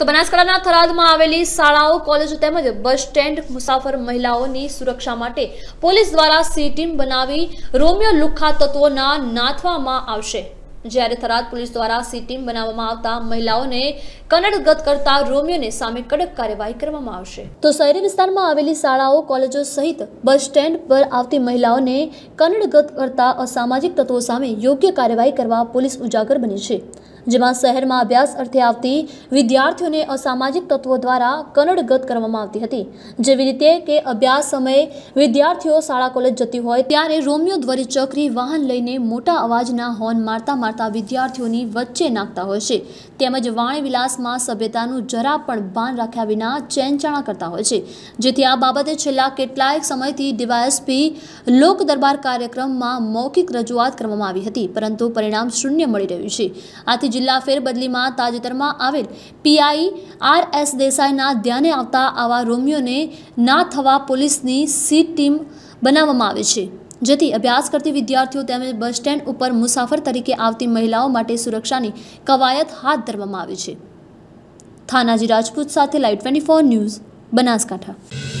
તો બનાસકાંઠાના થરાદમાં આવેલી શાળાઓ કોલેજો તેમજ બસ સ્ટેન્ડ મુસાફર મહિલાઓની સુરક્ષા માટે પોલીસ દ્વારા સી ટીમ બનાવી રોમિયો લુખ્ખા તત્વોના નાથવામાં આવશે જ્યારે થરાદ પોલીસ દ્વારા સી ટીમ બનાવવામાં આવતા મહિલાઓને કનડગત કરતા રોમિયોને સામે કડક કાર્યવાહી કરવામાં આવશે તો શહેરી વિસ્તારમાં આવેલી શાળાઓ કોલેજો સહિત બસ સ્ટેન્ડ પર આવતી મહિલાઓને કનડગત કરતા અસામાજિક તત્વો સામે યોગ્ય કાર્યવાહી કરવા પોલીસ ઉજાગર બની છે જેમાં શહેરમાં અભ્યાસ અર્થે આવતી વિદ્યાર્થીઓને અસામાજિક તત્વો દ્વારા કનડગત કરવામાં આવતી હતી જેવી રીતે કે અભ્યાસ સમયે વિદ્યાર્થીઓ શાળા કોલેજ જતી હોય ત્યારે રોમિયો દ્વારી ચક્રી વાહન લઈને મોટા અવાજના હોર્ન મારતા મારતા વિદ્યાર્થીઓની વચ્ચે નાખતા હોય છે તેમજ વાણીવિલાસમાં સભ્યતાનું જરા પણ ભાન રાખ્યા વિના ચેનચાણા કરતા હોય છે જેથી આ બાબતે છેલ્લા કેટલાય સમયથી ડીવાયએસપી લોક દરબાર કાર્યક્રમમાં મૌખિક રજૂઆત કરવામાં આવી હતી પરંતુ પરિણામ શૂન્ય મળી રહ્યું છે આથી જિલ્લા ફેરબદલીમાં તાજેતરમાં આવેલ પીઆઈ આર એસ દેસાઈના ધ્યાને આવતા આવા રોમિયોને ના થવા પોલીસની સી ટીમ બનાવવામાં આવે છે જેથી અભ્યાસ કરતી વિદ્યાર્થીઓ તેમજ બસ સ્ટેન્ડ ઉપર મુસાફર તરીકે આવતી મહિલાઓ માટે સુરક્ષાની કવાયત હાથ ધરવામાં આવી છે થાનાજી રાજપૂત સાથે live twenty four news Banaskantha